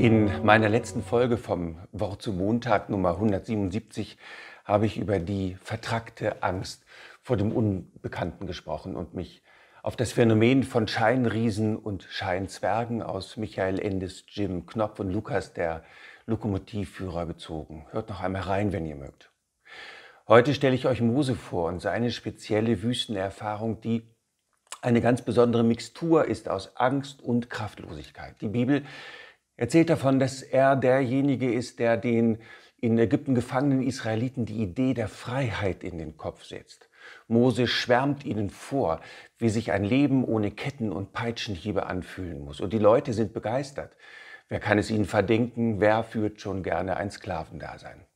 In meiner letzten Folge vom Wort zum Montag Nummer 177 habe ich über die vertrackte Angst vor dem Unbekannten gesprochen und mich auf das Phänomen von Scheinriesen und Scheinzwergen aus Michael Endes, Jim Knopf und Lukas, der Lokomotivführer, bezogen. Hört noch einmal rein, wenn ihr mögt. Heute stelle ich euch Mose vor und seine spezielle Wüstenerfahrung, die eine ganz besondere Mixtur ist aus Angst und Kraftlosigkeit. Die Bibel erzählt davon, dass er derjenige ist, der den in Ägypten gefangenen Israeliten die Idee der Freiheit in den Kopf setzt. Mose schwärmt ihnen vor, wie sich ein Leben ohne Ketten und Peitschenhiebe anfühlen muss. Und die Leute sind begeistert. Wer kann es ihnen verdenken? Wer führt schon gerne ein Sklavendasein?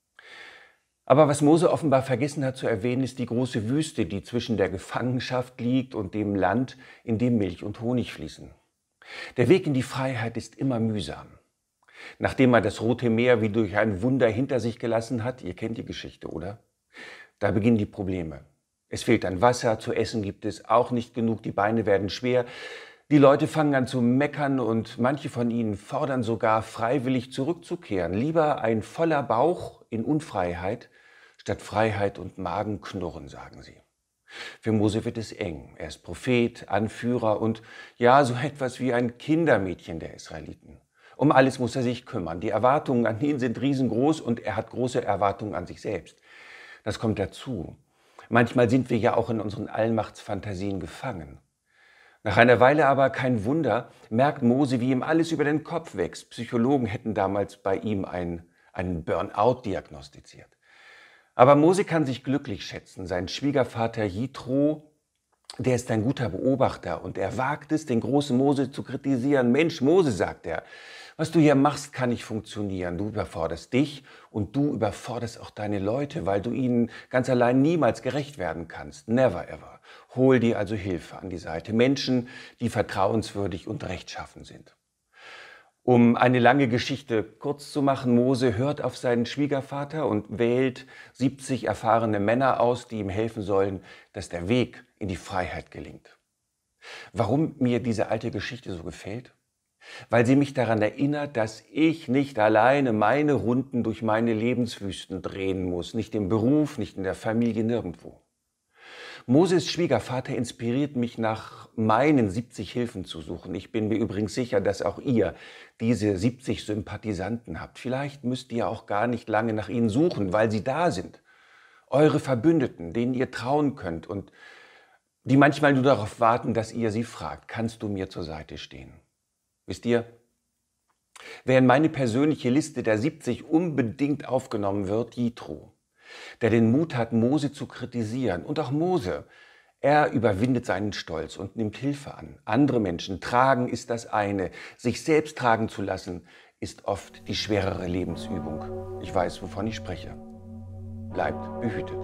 Aber was Mose offenbar vergessen hat zu erwähnen, ist die große Wüste, die zwischen der Gefangenschaft liegt und dem Land, in dem Milch und Honig fließen. Der Weg in die Freiheit ist immer mühsam. Nachdem man das Rote Meer wie durch ein Wunder hinter sich gelassen hat, ihr kennt die Geschichte, oder? Da beginnen die Probleme. Es fehlt an Wasser, zu essen gibt es auch nicht genug, die Beine werden schwer. Die Leute fangen an zu meckern und manche von ihnen fordern sogar freiwillig zurückzukehren. Lieber ein voller Bauch in Unfreiheit statt Freiheit und Magenknurren, sagen sie. Für Mose wird es eng. Er ist Prophet, Anführer und ja, so etwas wie ein Kindermädchen der Israeliten. Um alles muss er sich kümmern. Die Erwartungen an ihn sind riesengroß und er hat große Erwartungen an sich selbst. Das kommt dazu. Manchmal sind wir ja auch in unseren Allmachtsfantasien gefangen. Nach einer Weile aber, kein Wunder, merkt Mose, wie ihm alles über den Kopf wächst. Psychologen hätten damals bei ihm einen, einen Burnout diagnostiziert. Aber Mose kann sich glücklich schätzen. Sein Schwiegervater Jitro, der ist ein guter Beobachter und er wagt es, den großen Mose zu kritisieren. Mensch, Mose, sagt er, was du hier machst, kann nicht funktionieren. Du überforderst dich und du überforderst auch deine Leute, weil du ihnen ganz allein niemals gerecht werden kannst. Never ever. Hol dir also Hilfe an die Seite. Menschen, die vertrauenswürdig und rechtschaffen sind. Um eine lange Geschichte kurz zu machen, Mose hört auf seinen Schwiegervater und wählt 70 erfahrene Männer aus, die ihm helfen sollen, dass der Weg in die Freiheit gelingt. Warum mir diese alte Geschichte so gefällt? Weil sie mich daran erinnert, dass ich nicht alleine meine Runden durch meine Lebenswüsten drehen muss, nicht im Beruf, nicht in der Familie, nirgendwo. Moses Schwiegervater inspiriert mich nach meinen 70 Hilfen zu suchen. Ich bin mir übrigens sicher, dass auch ihr diese 70 Sympathisanten habt. Vielleicht müsst ihr auch gar nicht lange nach ihnen suchen, weil sie da sind. Eure Verbündeten, denen ihr trauen könnt und die manchmal nur darauf warten, dass ihr sie fragt, kannst du mir zur Seite stehen? Wisst ihr, während meine persönliche Liste der 70 unbedingt aufgenommen wird, Jitro, der den Mut hat, Mose zu kritisieren. Und auch Mose, er überwindet seinen Stolz und nimmt Hilfe an. Andere Menschen tragen ist das eine, sich selbst tragen zu lassen ist oft die schwerere Lebensübung. Ich weiß, wovon ich spreche. Bleibt behütet.